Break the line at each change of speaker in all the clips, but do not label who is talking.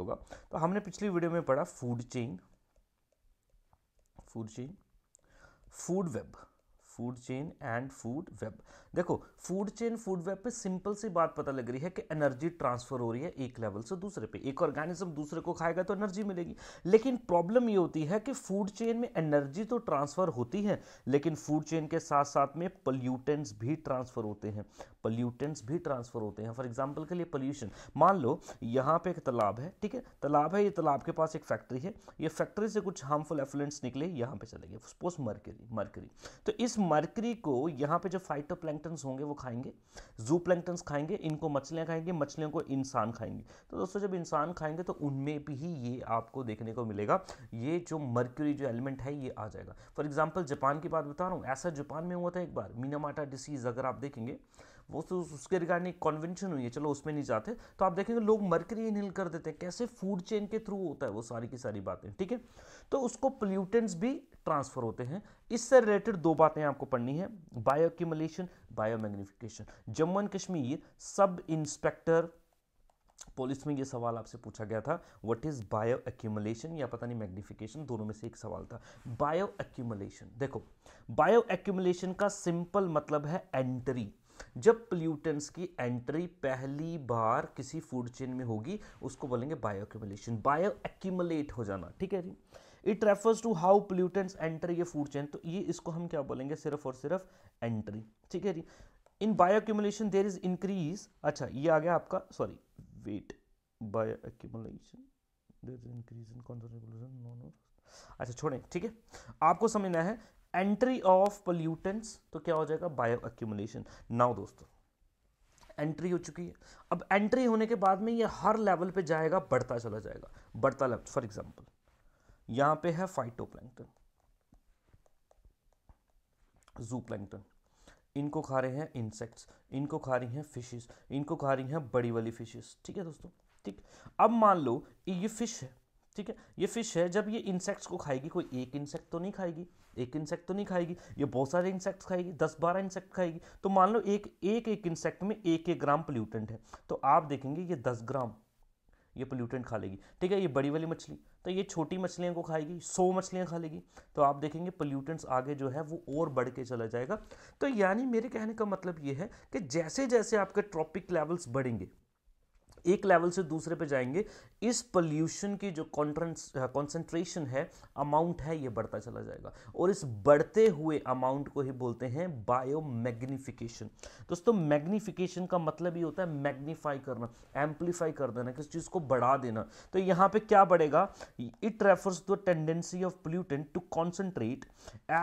होगा तो हमने पिछली वीडियो में पढ़ा food chain food chain food web food chain and food web देखो फूड चेन फूड वेब पे सिंपल सी बात पता लग रही है कि एनर्जी ट्रांसफर हो रही है एक लेवल से दूसरे पे एक ऑर्गेनिज्म दूसरे को खाएगा तो एनर्जी मिलेगी लेकिन प्रॉब्लम ये होती है कि फूड चेन में एनर्जी तो ट्रांसफर होती है लेकिन फूड चेन के साथ साथ में पल्यूटेंट्स भी ट्रांसफर होते हैं पल्यूटेंट्स भी ट्रांसफर होते हैं फॉर एग्जाम्पल के लिए पल्यूशन मान लो यहाँ पे एक तालाब है ठीक है तालाब है ये तालाब के पास एक फैक्ट्री है ये फैक्ट्री से कुछ हार्मफुल एफ्लुएंट्स निकले यहाँ पे चले गए सपोज मरकरी मरकरी तो इस मर्करी को यहाँ पे जो फाइटो होंगे वो खाएंगे जू खाएंगे इनको मछलियाँ खाएंगे मछलियों को इंसान खाएंगे तो दोस्तों जब इंसान खाएंगे तो उनमें भी ये आपको देखने को मिलेगा ये जो मर्क्यूरी जो एलिमेंट है ये आ जाएगा फॉर एग्जाम्पल जापान की बात बता रहा हूँ ऐसा जापान में हुआ था एक बार मीनामाटा डिसीज़ अगर आप देखेंगे वो तो उसके रिगार्डिंग कॉन्वेंशन हुई है चलो उसमें नहीं जाते तो आप देखेंगे लोग मर्करी इनहेल कर देते हैं कैसे फूड चेन के थ्रू होता है वो सारी की सारी बातें ठीक है तो उसको पोल्यूटेंट्स भी ट्रांसफर होते हैं इससे रिलेटेड दो बातें आपको पढ़नी है bioaccumulation biomagnification Jammu and Kashmir sub inspector police में ये सवाल आपसे पूछा गया था व्हाट इज़ बायो एक्यूमुलेशन या पता नहीं मैग्निफिकेशन दोनों में से एक सवाल था बायो एक्यूमुलेशन देखो बायो एक्यूमुलेशन का सिंपल मतलब है एंट्री जब पोल्यूटेंट्स की एंट्री पहली बार किसी फूड चेन में होगी उसको बोलेंगे बायो एक्यूमुलेशन बायो एक्यूमुलेट हो जाना ठीक है जी it refers to how pollutants enter ये फूड चेन तो ये इसको हम क्या बोलेंगे सिर्फ और सिर्फ एंट्री ठीक है जी इन बायोक्यूमुलेशन देर इज इंक्रीज अच्छा ये आ गया आपका sorry wait bioaccumulation there is increase in conservation no अच्छा छोड़ें ठीक है आपको समझना है एंट्री ऑफ पोल्यूटेंट्स तो क्या हो जाएगा बायो एक्यूमुलेशन नाउ दोस्तों एंट्री हो चुकी है अब एंट्री होने के बाद में ये हर लेवल पे जाएगा बढ़ता चला जाएगा बढ़ता लेवल फॉर एग्जांपल यहां पे है फाइटोप्लैंक्टन जूप्लैंक्टन इनको खा रहे हैं इंसेक्ट्स इनको खा रही हैं फिशेस इनको खा रही हैं बड़ी वाली फिशेस ठीक है दोस्तों ठीक अब मान लो ये फिश है ठीक है ये फिश है जब ये इंसेक्ट्स को खाएगी कोई एक इंसेक्ट तो नहीं खाएगी एक इंसेक्ट तो नहीं खाएगी ये बहुत सारे इंसेक्ट्स खाएगी दस बारह इंसेक्ट खाएगी तो मान लो एक एक इंसेक्ट में एक एक ग्राम पोल्यूटेंट है तो आप देखेंगे ये दस ग्राम ये पोल्यूटेंट खा लेगी ठीक है ये बड़ी वाली मछली तो ये छोटी मछलियों को खाएगी सौ मछलियाँ खा लेगी तो आप देखेंगे पोल्यूटेंट्स आगे जो है वो और बढ़ के चला जाएगा तो यानी मेरे कहने का मतलब ये है कि जैसे जैसे आपके ट्रॉपिक लेवल्स बढ़ेंगे एक लेवल से दूसरे पे जाएंगे इस पोल्यूशन की जो कॉन्सेंट्रेशन हाँ, है अमाउंट है ये बढ़ता चला जाएगा और इस बढ़ते हुए अमाउंट को ही बोलते हैं बायो मैग्निफिकेशन दोस्तों मैग्निफिकेशन का मतलब ये होता है मैग्नीफाई करना एम्पलीफाई कर देना किसी चीज़ को बढ़ा देना तो यहाँ पे क्या बढ़ेगा it refers the tendency of pollutant to concentrate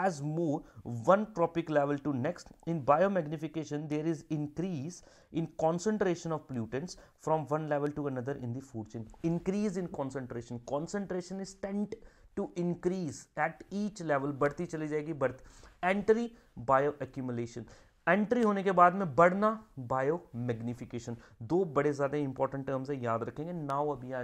as move one trophic level to next in biomagnification there is increase in concentration of pollutants from one level to another in the food chain increase in concentration concentration is tend to increase at each level बढ़ती चली जाएगी बढ़त entry bioaccumulation entry होने के बाद में बढ़ना bio magnification दो बड़े ज़्यादा इंपॉर्टेंट टर्म्स है याद रखेंगे नाउ अभी आ